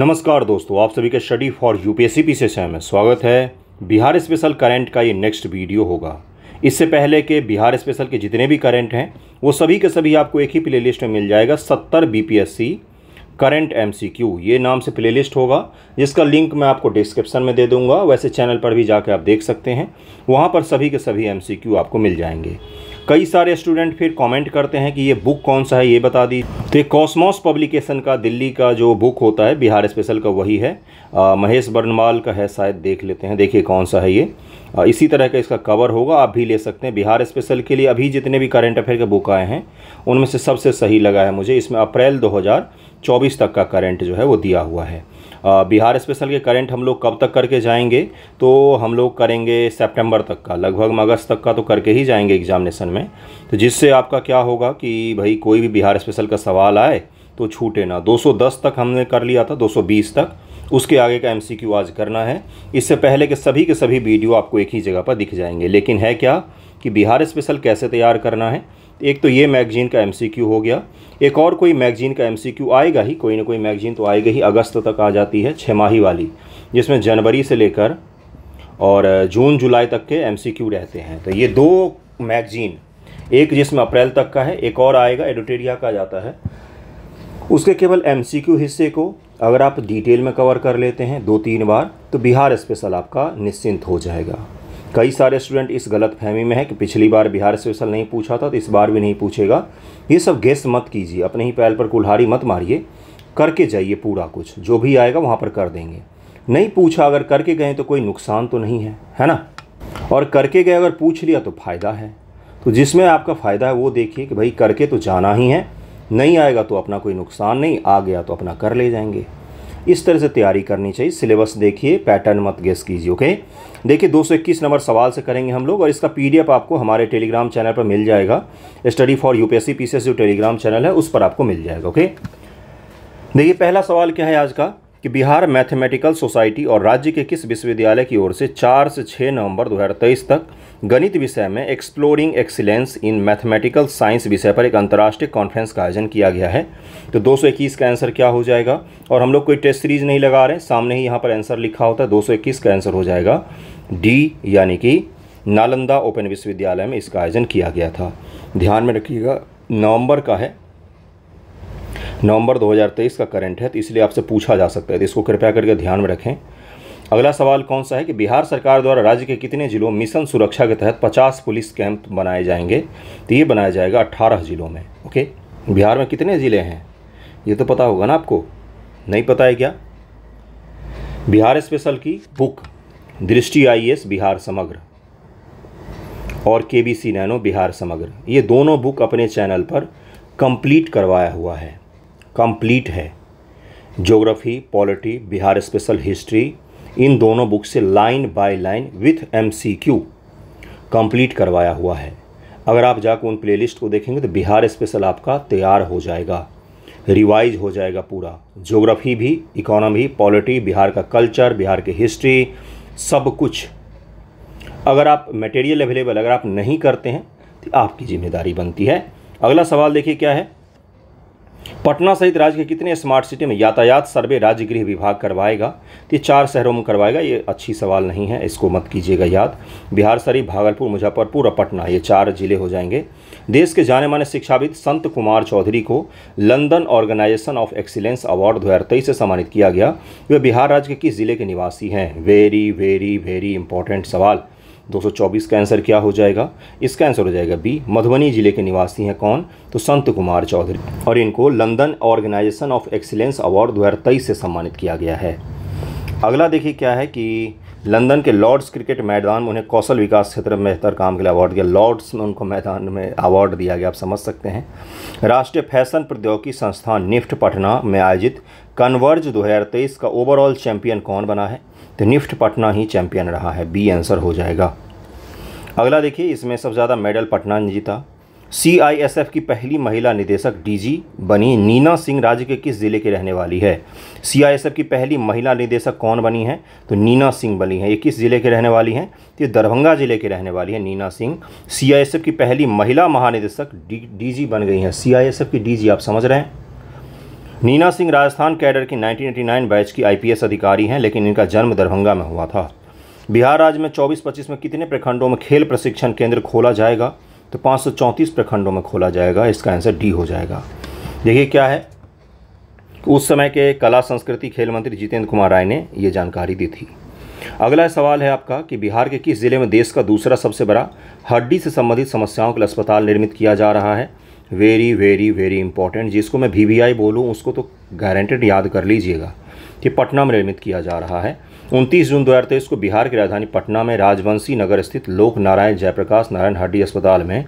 नमस्कार दोस्तों आप सभी का स्टडी फॉर यूपीएससी पी से में स्वागत है बिहार स्पेशल करंट का ये नेक्स्ट वीडियो होगा इससे पहले के बिहार स्पेशल के जितने भी करंट हैं वो सभी के सभी आपको एक ही प्लेलिस्ट में मिल जाएगा सत्तर बीपीएससी करंट एमसीक्यू ये नाम से प्लेलिस्ट होगा जिसका लिंक मैं आपको डिस्क्रिप्सन में दे दूँगा वैसे चैनल पर भी जाके आप देख सकते हैं वहाँ पर सभी के सभी एम आपको मिल जाएंगे कई सारे स्टूडेंट फिर कमेंट करते हैं कि ये बुक कौन सा है ये बता दी तो ये कॉस्मोस पब्लिकेशन का दिल्ली का जो बुक होता है बिहार स्पेशल का वही है आ, महेश बर्नवाल का है शायद देख लेते हैं देखिए कौन सा है ये आ, इसी तरह का इसका कवर होगा आप भी ले सकते हैं बिहार स्पेशल के लिए अभी जितने भी करेंट अफेयर के बुक आए हैं उनमें से सबसे सही लगा है मुझे इसमें अप्रैल दो तक का करेंट जो है वो दिया हुआ है बिहार स्पेशल के करंट हम लोग कब तक करके जाएंगे तो हम लोग करेंगे सितंबर तक का लगभग अगस्त तक का तो करके ही जाएंगे एग्जामिनेशन में तो जिससे आपका क्या होगा कि भाई कोई भी बिहार स्पेशल का सवाल आए तो छूटे ना 210 तक हमने कर लिया था 220 तक उसके आगे का एम आज करना है इससे पहले के सभी के सभी वीडियो आपको एक ही जगह पर दिख जाएंगे लेकिन है क्या कि बिहार स्पेशल कैसे तैयार करना है एक तो ये मैगजीन का एमसीक्यू हो गया एक और कोई मैगजीन का एमसीक्यू आएगा ही कोई ना कोई मैगजीन तो आएगा ही अगस्त तक आ जाती है छमाही वाली जिसमें जनवरी से लेकर और जून जुलाई तक के एमसीक्यू रहते हैं तो ये दो मैगजीन एक जिसमें अप्रैल तक का है एक और आएगा एडिटेरिया का जाता है उसके केवल एम हिस्से को अगर आप डिटेल में कवर कर लेते हैं दो तीन बार तो बिहार स्पेशल आपका निश्चिंत हो जाएगा कई सारे स्टूडेंट इस गलत फहमी में है कि पिछली बार बिहार स्पेशल नहीं पूछा था तो इस बार भी नहीं पूछेगा ये सब गेस मत कीजिए अपने ही पैल पर कुल्हाड़ी मत मारिए करके जाइए पूरा कुछ जो भी आएगा वहाँ पर कर देंगे नहीं पूछा अगर करके गए तो कोई नुकसान तो नहीं है है ना और करके गए अगर पूछ लिया तो फ़ायदा है तो जिसमें आपका फ़ायदा है वो देखिए कि भाई करके तो जाना ही है नहीं आएगा तो अपना कोई नुकसान नहीं आ गया तो अपना कर ले जाएंगे इस तरह से तैयारी करनी चाहिए सिलेबस देखिए पैटर्न मत गेस कीजिए ओके देखिए दो नंबर सवाल से करेंगे हम लोग और इसका पी आपको हमारे टेलीग्राम चैनल पर मिल जाएगा स्टडी फॉर यू पी जो टेलीग्राम चैनल है उस पर आपको मिल जाएगा ओके देखिए पहला सवाल क्या है आज का कि बिहार मैथमेटिकल सोसाइटी और राज्य के किस विश्वविद्यालय की ओर से 4 से 6 नवंबर 2023 तक गणित विषय में exploring excellence in mathematical science विषय पर एक अंतर्राष्ट्रीय कॉन्फ्रेंस का आयोजन किया गया है तो 221 का आंसर क्या हो जाएगा और हम लोग कोई टेस्ट सीरीज नहीं लगा रहे सामने ही यहाँ पर आंसर लिखा होता है दो का आंसर हो जाएगा डी यानी कि नालंदा ओपन विश्वविद्यालय में इसका आयोजन किया गया था ध्यान में रखिएगा नवंबर का है नवंबर 2023 का करंट है तो इसलिए आपसे पूछा जा सकता है तो इसको कृपया करके ध्यान में रखें अगला सवाल कौन सा है कि बिहार सरकार द्वारा राज्य के कितने जिलों मिशन सुरक्षा के तहत 50 पुलिस कैंप बनाए जाएंगे तो ये बनाया जाएगा 18 जिलों में ओके बिहार में कितने ज़िले हैं ये तो पता होगा ना आपको नहीं पता है क्या बिहार स्पेशल की बुक दृष्टि आई बिहार समग्र और के बी सी नैनो बिहार समग्र ये दोनों बुक अपने चैनल पर कंप्लीट करवाया हुआ है कंप्लीट है geography polity Bihar special history इन दोनों बुक से line by line with MCQ complete करवाया हुआ है अगर आप जाकर उन प्लेलिस्ट को देखेंगे तो बिहार स्पेशल आपका तैयार हो जाएगा रिवाइज हो जाएगा पूरा जोग्राफ़ी भी इकोनॉमी पॉलिटी बिहार का कल्चर बिहार की हिस्ट्री सब कुछ अगर आप मटेरियल अवेलेबल अगर आप नहीं करते हैं तो आपकी जिम्मेदारी बनती है अगला सवाल देखिए क्या है पटना सहित राज्य के कितने स्मार्ट सिटी में यातायात सर्वे राज्य गृह विभाग करवाएगा तो ये चार शहरों में करवाएगा ये अच्छी सवाल नहीं है इसको मत कीजिएगा याद बिहार शरीफ भागलपुर मुजफ्फरपुर और पटना ये चार जिले हो जाएंगे देश के जाने माने शिक्षाविद संत कुमार चौधरी को London organisation of excellence award दो से सम्मानित किया गया वे बिहार राज्य के किस जिले के निवासी हैं वेरी वेरी वेरी इंपॉर्टेंट सवाल 224 का आंसर क्या हो जाएगा इसका आंसर हो जाएगा बी मधुबनी जिले के निवासी हैं कौन तो संत कुमार चौधरी और इनको London organisation of excellence award दो से सम्मानित किया गया है अगला देखिए क्या है कि लंदन के लॉर्ड्स क्रिकेट मैदान में उन्हें कौशल विकास क्षेत्र में बेहतर काम के लिए अवार्ड दिया लॉर्ड्स में उनको मैदान में अवार्ड दिया गया आप समझ सकते हैं राष्ट्रीय फैशन प्रौद्योगिकी संस्थान निफ्ट पटना में आयोजित कन्वर्ज 2023 का ओवरऑल चैंपियन कौन बना है तो निफ्ट पटना ही चैंपियन रहा है बी आंसर हो जाएगा अगला देखिए इसमें सबसे ज़्यादा मेडल पटना ने जीता सी की पहली महिला निदेशक डीजी बनी नीना सिंह राज्य के किस ज़िले की रहने वाली है सी की पहली महिला निदेशक कौन बनी है तो नीना सिंह बनी है ये किस ज़िले की रहने वाली हैं तो ये दरभंगा ज़िले के रहने वाली है नीना सिंह सी की पहली महिला महानिदेशक डीजी बन गई हैं सी की डीजी आप समझ रहे हैं नीना सिंह राजस्थान कैडर की 1989 बैच की आईपीएस अधिकारी हैं लेकिन इनका जन्म दरभंगा में हुआ था बिहार राज्य में 24-25 में कितने प्रखंडों में खेल प्रशिक्षण केंद्र खोला जाएगा तो 534 प्रखंडों में खोला जाएगा इसका आंसर डी हो जाएगा देखिए क्या है उस समय के कला संस्कृति खेल मंत्री जितेंद्र कुमार राय ने ये जानकारी दी थी अगला सवाल है आपका कि बिहार के किस जिले में देश का दूसरा सबसे बड़ा हड्डी से संबंधित समस्याओं के लिए अस्पताल निर्मित किया जा रहा है वेरी वेरी वेरी इंपॉर्टेंट जिसको मैं वी वी आई बोलूँ उसको तो गारंटेड याद कर लीजिएगा कि पटना में निर्मित किया जा रहा है 29 जून दो हजार तेईस को बिहार की राजधानी पटना में राजवंशी नगर स्थित लोक नारायण जयप्रकाश नारायण हड्डी अस्पताल में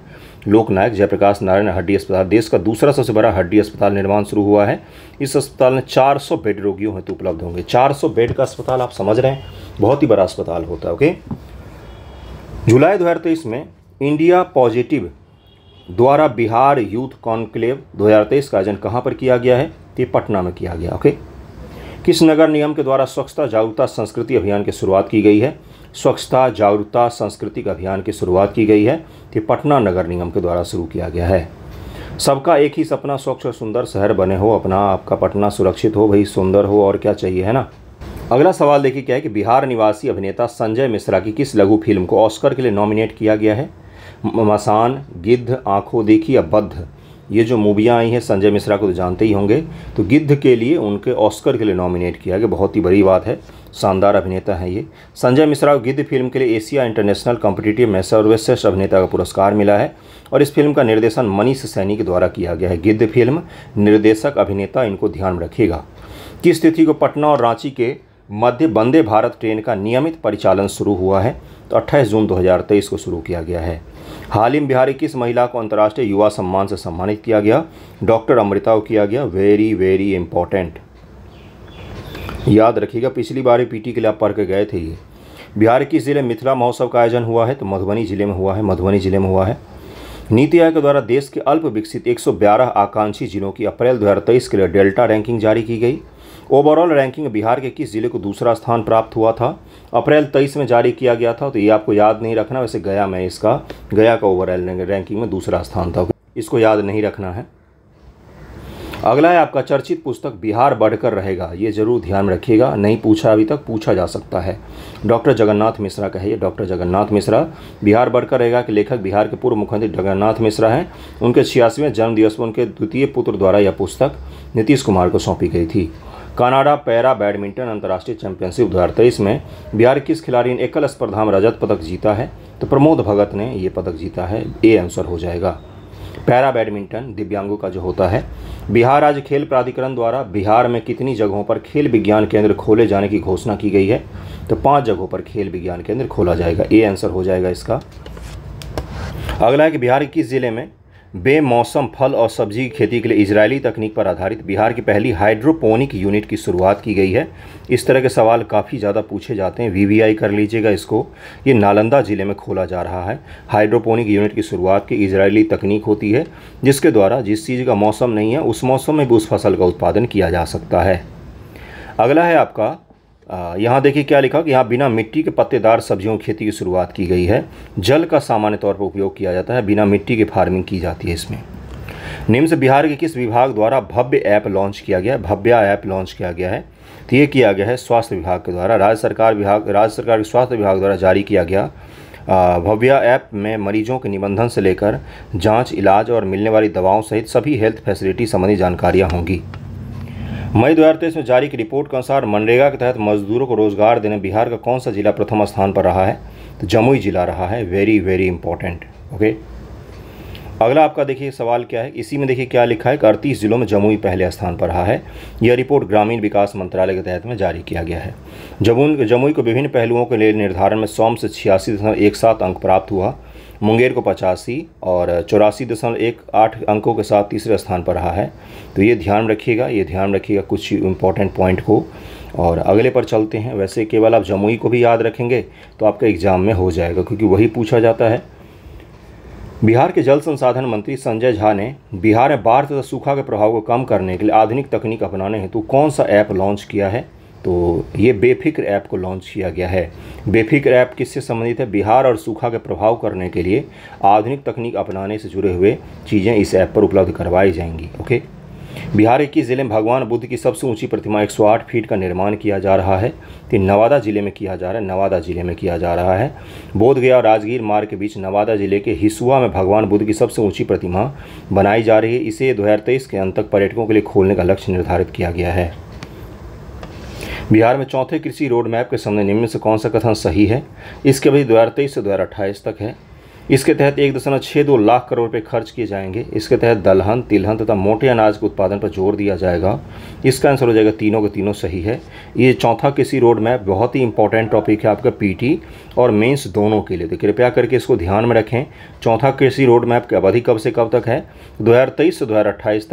लोक नायक जयप्रकाश नारायण हड्डी अस्पताल देश का दूसरा सबसे बड़ा हड्डी अस्पताल निर्माण शुरू हुआ है इस अस्पताल में 400 बेड रोगियों हेतु तो उपलब्ध होंगे 400 बेड का अस्पताल आप समझ रहे हैं बहुत ही बड़ा अस्पताल होता है ओके जुलाई दो में इंडिया पॉजिटिव द्वारा बिहार यूथ कॉन्क्लेव 2023 का आयोजन कहाँ पर किया गया है ये पटना में किया गया ओके किस नगर निगम के द्वारा स्वच्छता जागरूकता संस्कृति अभियान की शुरुआत की गई है स्वच्छता जागरूकता सांस्कृतिक अभियान की शुरुआत की गई है ये पटना नगर निगम के द्वारा शुरू किया गया है सबका एक ही सपना स्वच्छ और सुंदर शहर बने हो अपना आपका पटना सुरक्षित हो भाई सुंदर हो और क्या चाहिए है ना अगला सवाल देखिए क्या है कि बिहार निवासी अभिनेता संजय मिश्रा की किस लघु फिल्म को ऑस्कर के लिए नॉमिनेट किया गया है मसान गिद्ध आंखों देखी या बद्ध ये जो मूवियाँ आई हैं संजय मिश्रा को तो जानते ही होंगे तो गिद्ध के लिए उनके ऑस्कर के लिए नॉमिनेट किया गया बहुत ही बड़ी बात है शानदार अभिनेता हैं ये संजय मिश्रा को गिद्ध फिल्म के लिए एशिया इंटरनेशनल कॉम्पिटिटिव में सर्वश्रेष्ठ अभिनेता का पुरस्कार मिला है और इस फिल्म का निर्देशन मनीष सैनी के द्वारा किया गया है गिद्ध फिल्म निर्देशक अभिनेता इनको ध्यान में रखेगा किस तिथि को पटना और रांची के मध्य वंदे भारत ट्रेन का नियमित परिचालन शुरू हुआ है तो अट्ठाईस जून दो को शुरू किया गया है हाल बिहार की किस महिला को अंतर्राष्ट्रीय युवा सम्मान से सम्मानित किया गया डॉक्टर अमृता को किया गया वेरी वेरी इंपॉर्टेंट याद रखिएगा पिछली बार पीटी के लिए आप पढ़ के गए थे ये बिहार किस जिले मिथिला महोत्सव का आयोजन हुआ है तो मधुबनी जिले में हुआ है मधुबनी जिले में हुआ है नीति आयोग के द्वारा देश के अल्प विकसित एक आकांक्षी जिलों की अप्रैल दो के लिए डेल्टा रैंकिंग जारी की गई ओवरऑल रैंकिंग बिहार के किस ज़िले को दूसरा स्थान प्राप्त हुआ था अप्रैल तेईस में जारी किया गया था तो ये आपको याद नहीं रखना वैसे गया में इसका गया का ओवरऑल रैंकिंग में दूसरा स्थान था इसको याद नहीं रखना है अगला है आपका चर्चित पुस्तक बिहार बढ़कर रहेगा ये जरूर ध्यान रखिएगा नहीं पूछा अभी तक पूछा जा सकता है डॉक्टर जगन्नाथ मिश्रा का है ये डॉक्टर जगन्नाथ मिश्रा बिहार बढ़कर रहेगा के लेखक बिहार के पूर्व मुख्यमंत्री जगन्नाथ मिश्रा हैं उनके छियासवें जन्मदिवस पर उनके द्वितीय पुत्र द्वारा यह पुस्तक नीतीश कुमार को सौंपी गई थी कनाडा पैरा बैडमिंटन अंतर्राष्ट्रीय चैंपियनशिप दो हज़ार तेईस में बिहार की इस खिलाड़ी ने एकल स्पर्धा में रजत पदक जीता है तो प्रमोद भगत ने ये पदक जीता है ए आंसर हो जाएगा पैरा बैडमिंटन दिव्यांगों का जो होता है बिहार राज्य खेल प्राधिकरण द्वारा बिहार में कितनी जगहों पर खेल विज्ञान केंद्र खोले जाने की घोषणा की गई है तो पाँच जगहों पर खेल विज्ञान केंद्र खोला जाएगा ए आंसर हो जाएगा इसका अगला है कि बिहार के किस जिले में बेमौसम फल और सब्जी की खेती के लिए इजरायली तकनीक पर आधारित बिहार की पहली हाइड्रोपोनिक यूनिट की शुरुआत की गई है इस तरह के सवाल काफ़ी ज़्यादा पूछे जाते हैं वीवीआई कर लीजिएगा इसको ये नालंदा ज़िले में खोला जा रहा है हाइड्रोपोनिक यूनिट की शुरुआत की इजरायली तकनीक होती है जिसके द्वारा जिस चीज़ का मौसम नहीं है उस मौसम में भी उस फसल का उत्पादन किया जा सकता है अगला है आपका यहाँ देखिए क्या लिखा कि यहाँ बिना मिट्टी के पत्तेदार सब्जियों की खेती की शुरुआत की गई है जल का सामान्य तौर पर उपयोग किया जाता है बिना मिट्टी के फार्मिंग की जाती है इसमें निम्स बिहार के किस विभाग द्वारा भव्य ऐप लॉन्च किया गया है भव्या ऐप लॉन्च किया गया है तो ये किया गया है स्वास्थ्य विभाग के द्वारा राज्य सरकार विभाग राज्य सरकार के स्वास्थ्य विभाग द्वारा जारी किया गया भव्या ऐप में मरीजों के निबंधन से लेकर जाँच इलाज और मिलने वाली दवाओं सहित सभी हेल्थ फैसिलिटी संबंधी जानकारियाँ होंगी मई दो में जारी की रिपोर्ट के अनुसार मनरेगा के तहत मजदूरों को रोजगार देने बिहार का कौन सा जिला प्रथम स्थान पर रहा है तो जमुई जिला रहा है वेरी वेरी इंपॉर्टेंट ओके अगला आपका देखिए सवाल क्या है इसी में देखिए क्या लिखा है कि अड़तीस जिलों में जमुई पहले स्थान पर रहा है यह रिपोर्ट ग्रामीण विकास मंत्रालय के तहत में जारी किया गया है जमुई जमुई को विभिन्न पहलुओं के लिए निर्धारण में सौ से छियासी अंक प्राप्त हुआ मुंगेर को पचासी और चौरासी दशमलव एक आठ अंकों के साथ तीसरे स्थान पर रहा है तो ये ध्यान रखिएगा ये ध्यान रखिएगा कुछ इम्पॉर्टेंट पॉइंट को और अगले पर चलते हैं वैसे केवल आप जमुई को भी याद रखेंगे तो आपका एग्ज़ाम में हो जाएगा क्योंकि वही पूछा जाता है बिहार के जल संसाधन मंत्री संजय झा ने बिहार में बाढ़ तथा सूखा के प्रभाव को कम करने के लिए आधुनिक तकनीक अपनाने हेतु कौन सा ऐप लॉन्च किया है तो ये बेफिक्र ऐप को लॉन्च किया गया है बेफिक्र ऐप किससे संबंधित है बिहार और सूखा के प्रभाव करने के लिए आधुनिक तकनीक अपनाने से जुड़े हुए चीज़ें इस ऐप पर उपलब्ध करवाई जाएंगी ओके बिहार इक्कीस ज़िले में भगवान बुद्ध की सबसे ऊंची प्रतिमा 108 फीट का निर्माण किया जा रहा है तो नवादा ज़िले में किया जा रहा है नवादा ज़िले में किया जा रहा है बोधगया और राजगीर मार्ग के बीच नवादा ज़िले के हिसुआ में भगवान बुद्ध की सबसे ऊंची प्रतिमा बनाई जा रही है इसे दो के अंत तक पर्यटकों के लिए खोलने का लक्ष्य निर्धारित किया गया है बिहार में चौथे कृषि रोड मैप के सामने निम्न से कौन सा कथन सही है इसके अभी दो हज़ार तेईस से दो हज़ार अट्ठाईस तक है इसके तहत एक दशमलव छः दो लाख करोड़ रुपये खर्च किए जाएंगे इसके तहत दलहन तिलहन तथा मोटे अनाज के उत्पादन पर जोर दिया जाएगा इसका आंसर हो जाएगा तीनों के तीनों सही है ये चौथा किसी रोड मैप बहुत ही इंपॉर्टेंट टॉपिक है आपका पीटी और मेंस दोनों के लिए तो कृपया करके इसको ध्यान में रखें चौथा कृषि रोड मैप की अवधि कब से कब तक है दो से दो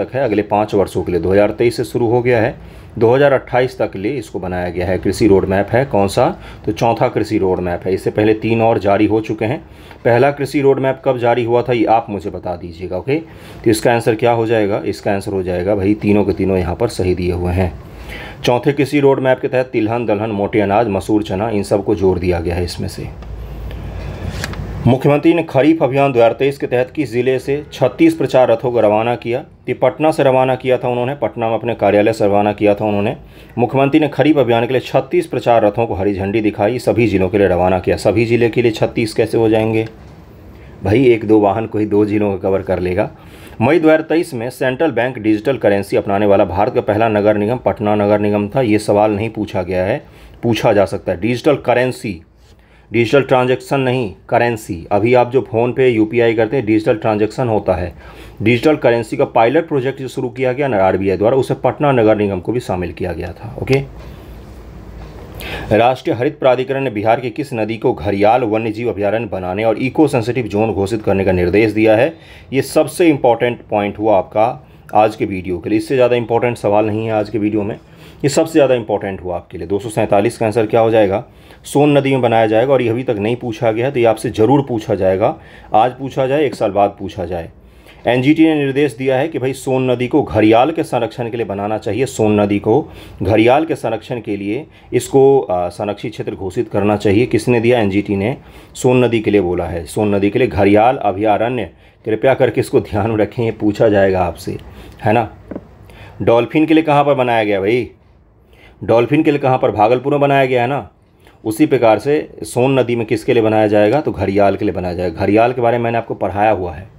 तक है अगले पाँच वर्षों के लिए दो से शुरू हो गया है 2028 तक लिए इसको बनाया गया है कृषि रोड मैप है कौन सा तो चौथा कृषि रोड मैप है इससे पहले तीन और जारी हो चुके हैं पहला कृषि कृषि रोड मैप कब जारी हुआ था ये आप मुझे बता दीजिएगा ओके तो इसका आंसर क्या हो जाएगा इसका आंसर हो जाएगा भाई तीनों के तीनों यहाँ पर सही दिए हुए हैं चौथे कृषि रोड मैप के तहत तिलहन दलहन मोटे अनाज मसूर चना इन सब को जोड़ दिया गया है इसमें से मुख्यमंत्री ने खरीफ अभियान दो के तहत किस जिले से 36 प्रचार रथों को रवाना किया ये पटना से रवाना किया था उन्होंने पटना में अपने कार्यालय से रवाना किया था उन्होंने मुख्यमंत्री ने खरीफ अभियान के लिए 36 प्रचार रथों को हरी झंडी दिखाई सभी जिलों के लिए रवाना किया सभी जिले के लिए 36 कैसे हो जाएंगे भाई एक दो वाहन को ही दो जिलों को कवर कर लेगा मई दो में सेंट्रल बैंक डिजिटल करेंसी अपनाने वाला भारत का पहला नगर निगम पटना नगर निगम था ये सवाल नहीं पूछा गया है पूछा जा सकता है डिजिटल करेंसी डिजिटल ट्रांजैक्शन नहीं करेंसी अभी आप जो फ़ोन पे यूपीआई करते हैं डिजिटल ट्रांजैक्शन होता है डिजिटल करेंसी का पायलट प्रोजेक्ट जो शुरू किया गया ना आर द्वारा उसे पटना नगर निगम को भी शामिल किया गया था ओके राष्ट्रीय हरित प्राधिकरण ने बिहार की किस नदी को घरियाल वन्यजीव अभ्यारण्य बनाने और इको सेंसिटिव जोन घोषित करने का निर्देश दिया है ये सबसे इम्पॉर्टेंट पॉइंट हुआ आपका आज के वीडियो के लिए इससे ज़्यादा इंपॉर्टेंट सवाल नहीं है आज के वीडियो में ये सबसे ज़्यादा इंपॉर्टेंट हुआ आपके लिए दो का आंसर क्या हो जाएगा सोन नदी में बनाया जाएगा और ये अभी तक नहीं पूछा गया तो ये आपसे ज़रूर पूछा जाएगा आज पूछा जाए एक साल बाद पूछा जाए एनजीटी ने निर्देश दिया है कि भाई सोन नदी को घरियाल के संरक्षण के लिए बनाना चाहिए सोन नदी को घरियाल के संरक्षण के लिए इसको संरक्षित क्षेत्र घोषित करना चाहिए किसने दिया एनजीटी ने सोन नदी के लिए बोला है सोन नदी के लिए घरियाल अभयारण्य कृपया करके इसको ध्यान में रखें पूछा जाएगा आपसे है ना डॉल्फिन के लिए कहाँ पर बनाया गया भाई डॉल्फिन के लिए कहाँ पर भागलपुर में बनाया गया है ना उसी प्रकार से सोन नदी में किसके लिए बनाया जाएगा तो घरियाल के लिए बनाया जाएगा घरियाल के बारे में मैंने आपको पढ़ाया हुआ है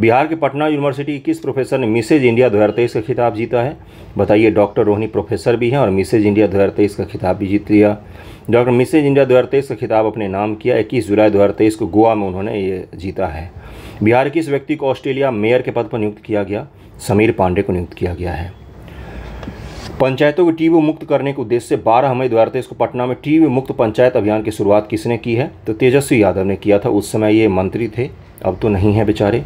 बिहार के पटना यूनिवर्सिटी किस प्रोफेसर ने मिसेज इंडिया दो का खिताब जीता है बताइए डॉक्टर रोहिणी प्रोफेसर भी हैं और मिसेज इंडिया दो का खिताब भी जीत लिया डॉक्टर मिसेज इंडिया दो का खिताब अपने नाम किया इक्कीस जुलाई दो को गोवा में उन्होंने ये जीता है बिहार के इस व्यक्ति को ऑस्ट्रेलिया मेयर के पद पर नियुक्त किया गया समीर पांडे को नियुक्त किया गया है पंचायतों को टीवी मुक्त करने के उद्देश्य से 12 मई दो को पटना में टीवी मुक्त पंचायत अभियान की शुरुआत किसने की है तो तेजस्वी यादव ने किया था उस समय ये मंत्री थे अब तो नहीं है बेचारे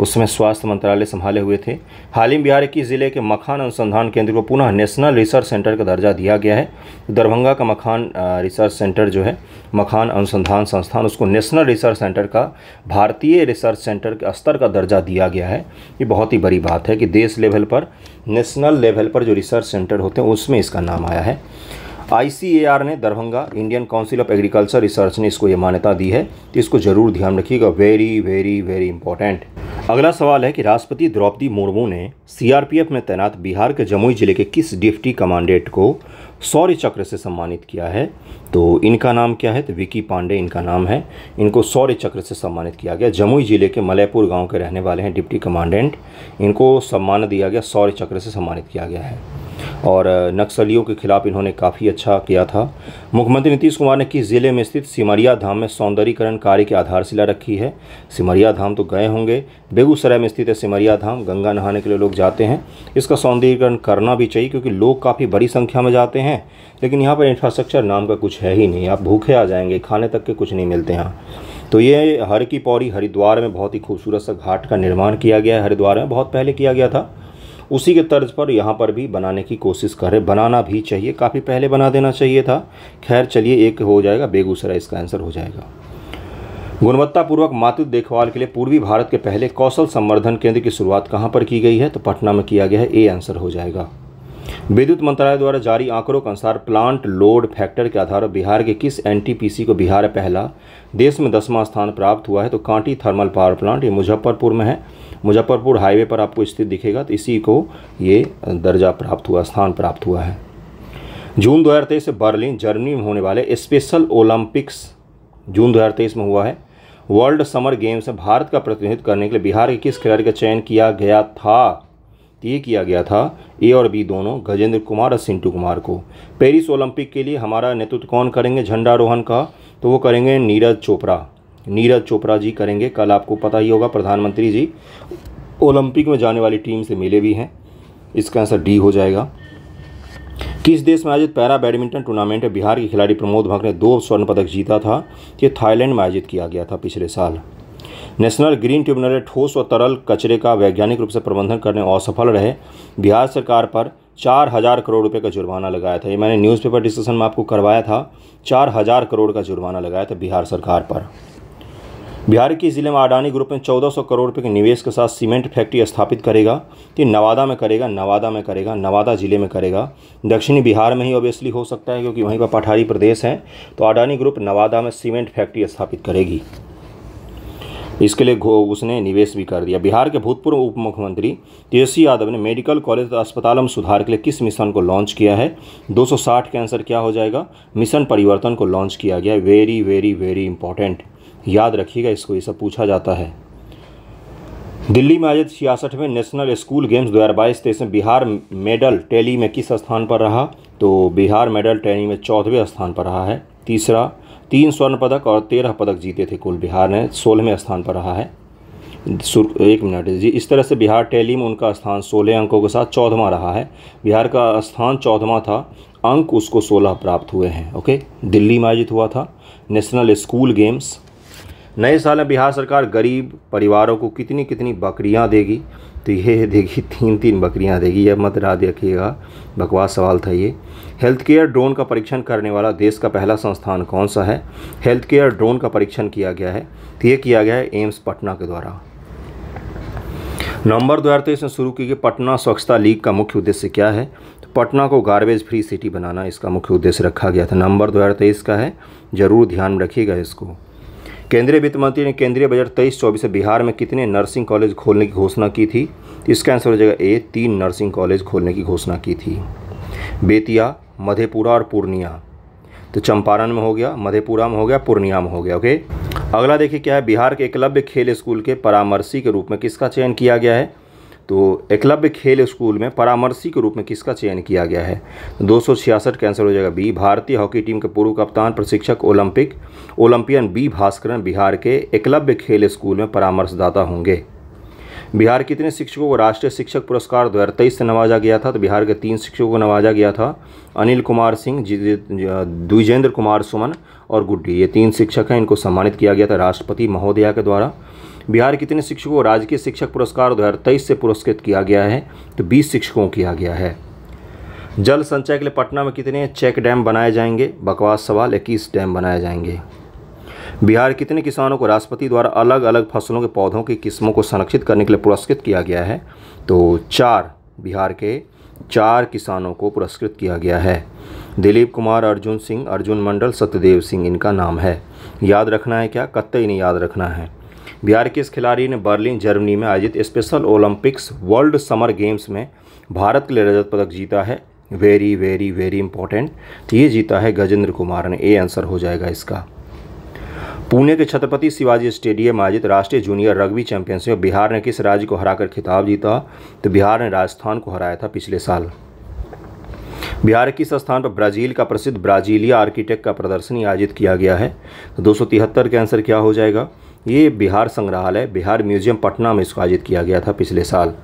उस समय स्वास्थ्य मंत्रालय संभाले हुए थे हाल ही बिहार इक्कीस जिले के मखान अनुसंधान केंद्र को पुनः नेशनल रिसर्च सेंटर का दर्जा दिया गया है दरभंगा का मखान रिसर्च सेंटर जो है मखान अनुसंधान संस्थान उसको नेशनल रिसर्च सेंटर का भारतीय रिसर्च सेंटर के स्तर का दर्जा दिया गया है ये बहुत ही बड़ी बात है कि देश लेवल पर नेशनल लेवल पर जो रिसर्च सेंटर होते हैं उसमें इसका नाम आया है आईसीएआर ने Darbhanga Indian council of agriculture research ने इसको ये मान्यता दी है तो इसको जरूर ध्यान रखिएगा वेरी वेरी वेरी इंपॉर्टेंट अगला सवाल है कि राष्ट्रपति द्रौपदी मुर्मू ने सीआरपीएफ में तैनात बिहार के जमुई जिले के किस डिप्टी कमांडेंट को शौर्य चक्र से सम्मानित किया है तो इनका नाम क्या है तो विकी पांडे इनका नाम है इनको शौर्य चक्र से सम्मानित किया गया जमुई जिले के मलयपुर गांव के रहने वाले हैं डिप्टी कमांडेंट इनको सम्मान दिया गया शौर्य चक्र से सम्मानित किया गया है और नक्सलियों के खिलाफ इन्होंने काफ़ी अच्छा किया था मुख्यमंत्री नीतीश कुमार ने किस ज़िले में स्थित सिमरिया धाम में सौंदर्यकरण कार्य की आधारशिला रखी है सिमरिया धाम तो गए होंगे बेगूसराय में स्थित है सिमरिया धाम गंगा नहाने के लिए लोग जाते हैं इसका सौंदर्यकरण करना भी चाहिए क्योंकि लोग काफ़ी बड़ी संख्या में जाते हैं लेकिन यहाँ पर इंफ्रास्ट्रक्चर नाम का कुछ है ही नहीं आप भूखे आ जाएंगे खाने तक के कुछ नहीं मिलते यहाँ तो ये हर की पौड़ी हरिद्वार में बहुत ही खूबसूरत सा घाट का निर्माण किया गया है हरिद्वार में बहुत पहले किया गया था उसी के तर्ज पर यहाँ पर भी बनाने की कोशिश कर रहे बनाना भी चाहिए काफ़ी पहले बना देना चाहिए था खैर चलिए एक हो जाएगा बेगूसराय इसका आंसर हो जाएगा गुणवत्तापूर्वक मातृ देखभाल के लिए पूर्वी भारत के पहले कौशल संवर्धन केंद्र की शुरुआत कहाँ पर की गई है तो पटना में किया गया है ए आंसर हो जाएगा विद्युत मंत्रालय द्वारा जारी आंकड़ों के अनुसार प्लांट लोड फैक्टर के आधार पर बिहार के किस एनटीपीसी को बिहार पहला देश में दसवां स्थान प्राप्त हुआ है तो कांटी थर्मल पावर प्लांट ये मुजफ्फरपुर में है मुजफ्फरपुर हाईवे पर आपको स्थित दिखेगा तो इसी को ये दर्जा प्राप्त हुआ स्थान प्राप्त हुआ है जून दो से बर्लिन जर्मनी में होने वाले स्पेशल ओलंपिक्स जून दो में हुआ है वर्ल्ड समर गेम्स में भारत का प्रतिनिधित्व करने के लिए बिहार के किस खिलाड़ी का चयन किया गया था तो ये किया गया था ए और बी दोनों गजेंद्र कुमार और सिंटू कुमार को पेरिस ओलंपिक के लिए हमारा नेतृत्व कौन करेंगे झंडारोहण का तो वो करेंगे नीरज चोपड़ा नीरज चोपड़ा जी करेंगे कल आपको पता ही होगा प्रधानमंत्री जी ओलंपिक में जाने वाली टीम से मिले भी हैं इसका आंसर डी हो जाएगा किस देश में आयोजित पैरा बैडमिंटन टूर्नामेंट में बिहार के खिलाड़ी प्रमोद भंग ने दो स्वर्ण पदक जीता था ये थाईलैंड में आयोजित किया गया था पिछले साल नेशनल ग्रीन ट्रिब्यूनल ने ठोस और तरल कचरे का वैज्ञानिक रूप से प्रबंधन करने असफल रहे बिहार सरकार पर चार हज़ार करोड़ रुपए का जुर्माना लगाया था ये मैंने न्यूज़पेपर डिस्कशन में आपको करवाया था चार हज़ार करोड़ का जुर्माना लगाया था बिहार सरकार पर बिहार के ज़िले में अडानी ग्रुप में 1400 करोड़ रुपए के निवेश के साथ सीमेंट फैक्ट्री स्थापित करेगा कि नवादा में करेगा नवादा में करेगा नवादा ज़िले में करेगा दक्षिणी बिहार में ही ऑब्वियसली हो सकता है क्योंकि वहीं पर पठारी प्रदेश है तो अडानी ग्रुप नवादा में सीमेंट फैक्ट्री स्थापित करेगी इसके लिए उसने निवेश भी कर दिया बिहार के भूतपूर्व उप मुख्यमंत्री तेजस्वी यादव ने मेडिकल कॉलेज तथा अस्पतालों में सुधार के लिए किस मिशन को लॉन्च किया है 260 के आंसर क्या हो जाएगा मिशन परिवर्तन को लॉन्च किया गया वेरी वेरी वेरी इंपॉर्टेंट याद रखिएगा इसको ये सब पूछा जाता है दिल्ली में आयोजित छियासठवें नेशनल स्कूल गेम्स दो हज़ार बाईस तेईस में बिहार मेडल टैली में किस स्थान पर रहा तो बिहार मेडल टैली में चौदहवें स्थान पर रहा है तीसरा तीन स्वर्ण पदक और तेरह पदक जीते थे कुल बिहार ने सोलहवें स्थान पर रहा है एक मिनट जी इस तरह से बिहार टैली में उनका स्थान सोलह अंकों के साथ चौदहवा रहा है बिहार का स्थान चौदहवा था अंक उसको सोलह प्राप्त हुए हैं ओके दिल्ली में आयोजित हुआ था नेशनल स्कूल गेम्स नए साल में बिहार सरकार गरीब परिवारों को कितनी कितनी बकरियां देगी तो ये देगी तीन तीन बकरियां देगी यह मत याद रखिएगा बकवास सवाल था ये हेल्थ केयर ड्रोन का परीक्षण करने वाला देश का पहला संस्थान कौन सा है हेल्थ केयर ड्रोन का परीक्षण किया गया है तो ये किया गया है एम्स पटना के द्वारा नवंबर दो हज़ार तेईस में शुरू की गई पटना स्वच्छता लीग का मुख्य उद्देश्य क्या है तो पटना को गार्बेज फ्री सिटी बनाना इसका मुख्य उद्देश्य रखा गया था नवंबर दो हज़ार तेईस का है ज़रूर ध्यान रखिएगा इसको केंद्रीय वित्त मंत्री ने केंद्रीय बजट तेईस चौबीस से बिहार में कितने नर्सिंग कॉलेज खोलने की घोषणा की थी इसका आंसर हो जाएगा ए तीन नर्सिंग कॉलेज खोलने की घोषणा की थी बेतिया मधेपुरा और पूर्णिया तो चंपारण में हो गया मधेपुरा में हो गया पूर्णिया में हो गया ओके अगला देखिए क्या है बिहार के एकलव्य खेल स्कूल के परामर्शी के रूप में किसका चयन किया गया है तो एकलव्य खेल स्कूल में परामर्शी के रूप में किसका चयन किया गया है दो के आंसर हो जाएगा बी भारतीय हॉकी टीम के पूर्व कप्तान प्रशिक्षक Olympic Olympian B Bhaskaran Bihar के एकलव्य खेल स्कूल में परामर्शदाता होंगे बिहार के कितने शिक्षकों को राष्ट्रीय शिक्षक पुरस्कार दो हज़ार तेईस से नवाजा गया था तो बिहार के तीन शिक्षकों को नवाजा गया था अनिल कुमार सिंह द्विजेंद्र कुमार सुमन और गुड्डी ये तीन शिक्षक हैं इनको सम्मानित किया गया था राष्ट्रपति महोदया के द्वारा बिहार के कितने शिक्षकों को राजकीय शिक्षक पुरस्कार दो से पुरस्कृत किया गया है तो बीस शिक्षकों को किया गया है जल संचय के लिए पटना में कितने चेक डैम बनाए जाएंगे बकवास सवाल इक्कीस डैम बनाए जाएंगे बिहार कितने किसानों को राष्ट्रपति द्वारा अलग अलग फसलों के पौधों की किस्मों को संरक्षित करने के लिए पुरस्कृत किया गया है तो चार बिहार के चार किसानों को पुरस्कृत किया गया है दिलीप कुमार अर्जुन सिंह अर्जुन मंडल सत्यदेव सिंह इनका नाम है याद रखना है क्या कत्ते ही नहीं याद रखना है बिहार के इस खिलाड़ी ने बर्लिन जर्मनी में आयोजित special Olympics world summer games में भारत के लिए रजत पदक जीता है वेरी वेरी वेरी इंपॉर्टेंट तो ये जीता है गजेंद्र कुमार ने ए आंसर हो जाएगा इसका पुणे के छत्रपति शिवाजी स्टेडियम आयोजित राष्ट्रीय जूनियर रग्बी चैंपियनशिप बिहार ने किस राज्य को हराकर खिताब जीता तो बिहार ने राजस्थान को हराया था पिछले साल बिहार किस स्थान पर ब्राज़ील का प्रसिद्ध ब्राज़ीलिया आर्किटेक्ट का प्रदर्शनी आयोजित किया गया है तो दो के आंसर क्या हो जाएगा ये बिहार संग्रहालय बिहार म्यूजियम पटना में इसको आयोजित किया गया था पिछले साल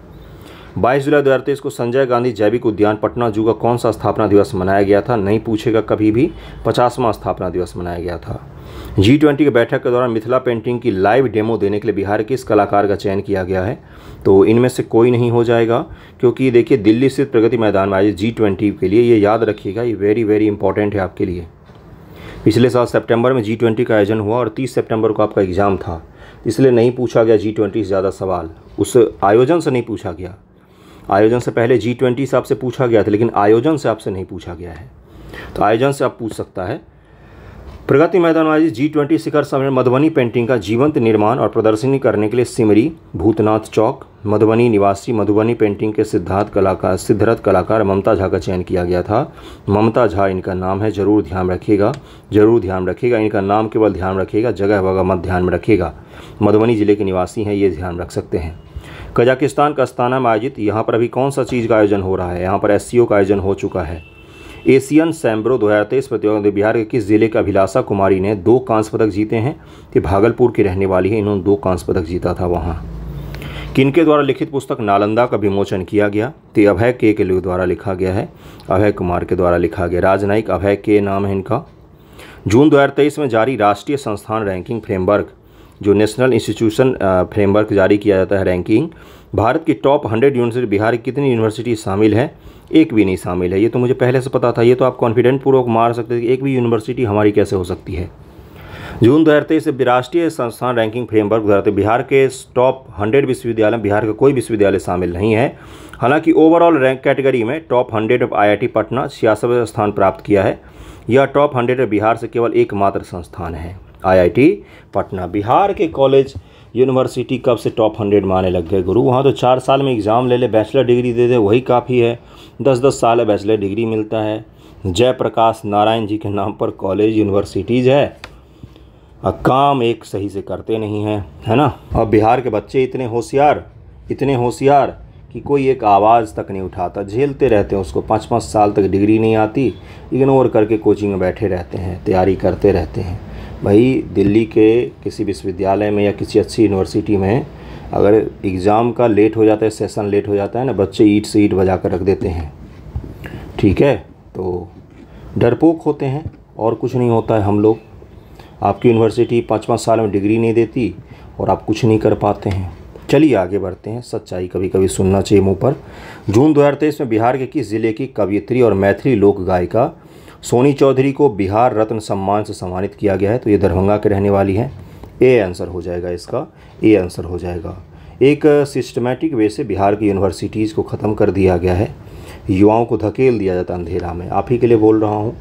22 जुलाई दो हज़ार को संजय गांधी जैविक उद्यान पटना जू का कौन सा स्थापना दिवस मनाया गया था नहीं पूछेगा कभी भी पचासवां स्थापना दिवस मनाया गया था जी ट्वेंटी की बैठक के दौरान मिथिला पेंटिंग की लाइव डेमो देने के लिए बिहार के इस कलाकार का चयन किया गया है तो इनमें से कोई नहीं हो जाएगा क्योंकि देखिए दिल्ली स्थित प्रगति मैदान में आज जी ट्वेंटी के लिए ये याद रखिएगा ये वेरी वेरी इंपॉर्टेंट है आपके लिए पिछले साल सितंबर में जी ट्वेंटी का आयोजन हुआ और तीस सितंबर को आपका एग्ज़ाम था इसलिए नहीं पूछा गया जी ट्वेंटी से ज़्यादा सवाल उस आयोजन से नहीं पूछा गया आयोजन से पहले जी ट्वेंटी से आपसे पूछा गया था लेकिन आयोजन से आपसे नहीं पूछा गया है तो आयोजन से आप पूछ सकता है प्रगति मैदान में जी ट्वेंटी शिखर सम्मेलन मधुबनी पेंटिंग का जीवंत निर्माण और प्रदर्शनी करने के लिए सिमरी भूतनाथ चौक मधुबनी निवासी मधुबनी पेंटिंग के सिद्धार्थ कलाकार सिद्धरथ कलाकार ममता झा का चयन किया गया था ममता झा इनका नाम है जरूर ध्यान रखिएगा जरूर ध्यान रखिएगा इनका नाम केवल ध्यान रखिएगा जगह वगह मत ध्यान में रखिएगा मधुबनी जिले के निवासी हैं ये ध्यान रख सकते हैं कजाकिस्तान का अस्ताना में आयोजित यहाँ पर अभी कौन सा चीज़ का आयोजन हो रहा है यहाँ पर एस का आयोजन हो चुका है एशियन सैम्ब्रो दो हज़ार तेईस प्रतियोगिता बिहार के किस जिले के अभिलाषा कुमारी ने दो कांस्य पदक जीते हैं कि भागलपुर की रहने वाली है इन्होंने दो कांस्य पदक जीता था वहाँ किनके द्वारा लिखित पुस्तक नालंदा का विमोचन किया गया तो अभय के के द्वारा लिखा गया है अभय कुमार के द्वारा लिखा गया राजनयिक अभय के नाम है इनका जून 2023 में जारी राष्ट्रीय संस्थान रैंकिंग फ्रेमवर्क जो नेशनल इंस्टीट्यूशन फ्रेमवर्क जारी किया जाता है रैंकिंग भारत की टॉप हंड्रेड यूनिवर्सिटी बिहार की कितनी यूनिवर्सिटी शामिल है एक भी नहीं शामिल है ये तो मुझे पहले से पता था ये तो आप कॉन्फिडेंट पूर्वक मार सकते थे कि एक भी यूनिवर्सिटी हमारी कैसे हो सकती है जून दो हज़ार तेईस राष्ट्रीय संस्थान रैंकिंग फ्रेमवर्क दो बिहार के टॉप हंड्रेड विश्वविद्यालय बिहार का कोई विश्वविद्यालय शामिल नहीं है हालांकि ओवरऑल रैंक कैटेगरी में top hundred of I Patna छियासवें स्थान प्राप्त किया है यह टॉप हंड्रेड बिहार से केवल एकमात्र संस्थान है आईआईटी पटना बिहार के कॉलेज यूनिवर्सिटी कब से टॉप हंड्रेड में आने लग गए गुरु वहाँ तो चार साल में एग्ज़ाम ले ले बैचलर डिग्री दे दे वही काफ़ी है दस दस साल है बैचलर डिग्री मिलता है जयप्रकाश नारायण जी के नाम पर कॉलेज यूनिवर्सिटीज़ है और काम एक सही से करते नहीं हैं है ना और बिहार के बच्चे इतने होशियार इतने होशियार कि कोई एक आवाज़ तक नहीं उठाता झेलते रहते हैं उसको पाँच पाँच साल तक डिग्री नहीं आती इग्नोर करके कोचिंग में बैठे रहते हैं तैयारी करते रहते हैं भाई दिल्ली के किसी विश्वविद्यालय में या किसी अच्छी यूनिवर्सिटी में अगर एग्ज़ाम का लेट हो जाता है सेशन लेट हो जाता है ना बच्चे ईट से ईट बजा कर रख देते हैं ठीक है तो डरपोक होते हैं और कुछ नहीं होता है हम लोग आपकी यूनिवर्सिटी पाँच पाँच साल में डिग्री नहीं देती और आप कुछ नहीं कर पाते हैं चलिए आगे बढ़ते हैं सच्चाई कभी कभी सुनना चाहिए मुँह पर जून दो में बिहार के किस ज़िले की कवियत्री और मैथिली लोक गायिका सोनी चौधरी को बिहार रत्न सम्मान से सम्मानित किया गया है तो ये दरभंगा के रहने वाली हैं ए आंसर हो जाएगा इसका ए आंसर हो जाएगा एक सिस्टमेटिक वे से बिहार की यूनिवर्सिटीज़ को ख़त्म कर दिया गया है युवाओं को धकेल दिया जाता अंधेरा में आप ही के लिए बोल रहा हूँ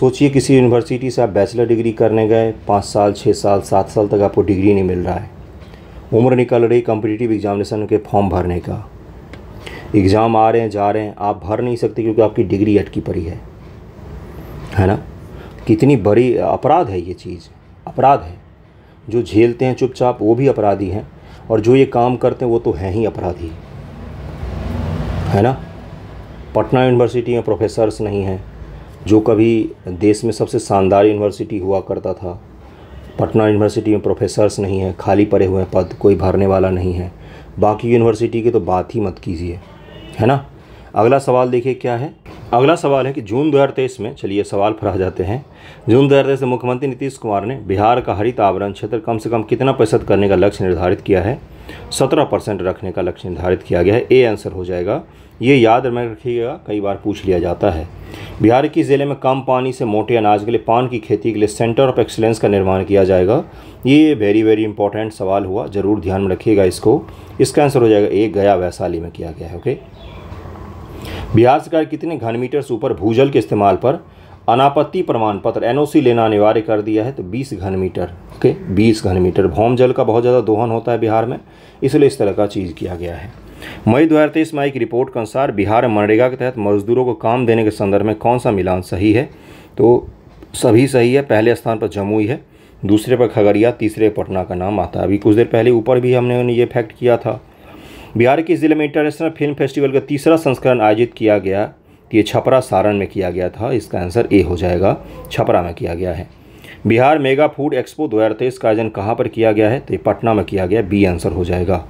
सोचिए किसी यूनिवर्सिटी से आप बैचलर डिग्री करने गए पाँच साल छः साल सात साल तक आपको डिग्री नहीं मिल रहा है उम्र निकल रही कम्पिटिटिव एग्जामिनेशन के फॉर्म भरने का एग्ज़ाम आ रहे हैं जा रहे हैं आप भर नहीं सकते क्योंकि आपकी डिग्री अटकी पड़ी है है ना कितनी बड़ी अपराध है ये चीज़ अपराध है जो झेलते हैं चुपचाप वो भी अपराधी हैं और जो ये काम करते हैं वो तो हैं ही अपराधी है ना पटना यूनिवर्सिटी में प्रोफेसर्स नहीं हैं जो कभी देश में सबसे शानदार यूनिवर्सिटी हुआ करता था पटना यूनिवर्सिटी में प्रोफेसर्स नहीं हैं खाली पड़े हुए हैं पद कोई भरने वाला नहीं है बाकी यूनिवर्सिटी की तो बात ही मत कीजिए है ना अगला सवाल देखिए क्या है अगला सवाल है कि जून दो में चलिए सवाल पर आ जाते हैं जून दो में मुख्यमंत्री नीतीश कुमार ने बिहार का हरित आवरण क्षेत्र कम से कम कितना प्रतिशत करने का लक्ष्य निर्धारित किया है 17 परसेंट रखने का लक्ष्य निर्धारित किया गया है ए आंसर हो जाएगा ये याद में रखिएगा कई बार पूछ लिया जाता है बिहार की ज़िले में कम पानी से मोटे अनाज के लिए पान की खेती के लिए सेंटर ऑफ एक्सीलेंस का निर्माण किया जाएगा ये वेरी वेरी इंपॉर्टेंट सवाल हुआ ज़रूर ध्यान में रखिएगा इसको इसका आंसर हो जाएगा ए गया वैशाली में किया गया है ओके बिहार सरकार कितने घन मीटर से ऊपर भूजल के इस्तेमाल पर अनापत्ति प्रमाण पत्र एनओसी लेना अनिवार्य कर दिया है तो 20 घन मीटर ओके 20 घन मीटर भौम जल का बहुत ज़्यादा दोहन होता है बिहार में इसलिए इस तरह का चीज़ किया गया है मई दो हज़ार तेईस में एक रिपोर्ट के अनुसार बिहार मनरेगा के तहत मजदूरों को काम देने के संदर्भ में कौन सा मिलान सही है तो सभी सही है पहले स्थान पर जमुई है दूसरे पर खगड़िया तीसरे पटना का नाम आता है अभी कुछ देर पहले ऊपर भी हमने ये फैक्ट किया था बिहार के ज़िले में इंटरनेशनल फिल्म फेस्टिवल का तीसरा संस्करण आयोजित किया गया ये छपरा सारण में किया गया था इसका आंसर ए हो जाएगा छपरा में किया गया है बिहार मेगा फूड एक्सपो दो का आयोजन कहाँ पर किया गया है तो ये पटना में किया गया बी आंसर हो जाएगा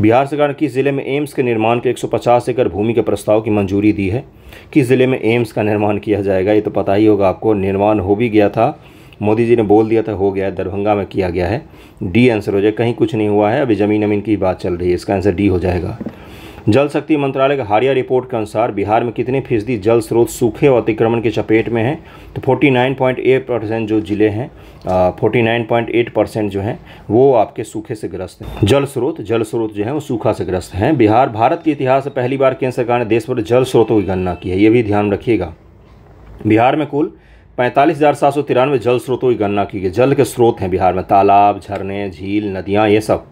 बिहार सरकार ने किस ज़िले में एम्स के निर्माण के 150 एकड़ भूमि के प्रस्ताव की मंजूरी दी है किस ज़िले में एम्स का निर्माण किया जाएगा ये तो पता ही होगा आपको निर्माण हो भी गया था मोदी जी ने बोल दिया था हो गया है दरभंगा में किया गया है डी आंसर हो जाए कहीं कुछ नहीं हुआ है अभी ज़मीन अमीन की बात चल रही है इसका आंसर डी हो जाएगा जल शक्ति मंत्रालय के हालिया रिपोर्ट के अनुसार बिहार में कितने फीसदी जल स्रोत सूखे और अतिक्रमण की चपेट में हैं तो 49.8 परसेंट जो ज़िले हैं 49.8 परसेंट जो हैं वो आपके सूखे से ग्रस्त हैं जल स्रोत जल स्रोत जो है वो सूखा से ग्रस्त हैं बिहार भारत के इतिहास में पहली बार केंद्र सरकार ने देश भर जल स्रोतों की गणना की है ये भी ध्यान रखिएगा बिहार में कुल पैंतालीस हज़ार सात सौ तिरानवे जल स्रोतों की गणना की गई जल के स्रोत हैं बिहार में तालाब झरने झील नदियाँ ये सब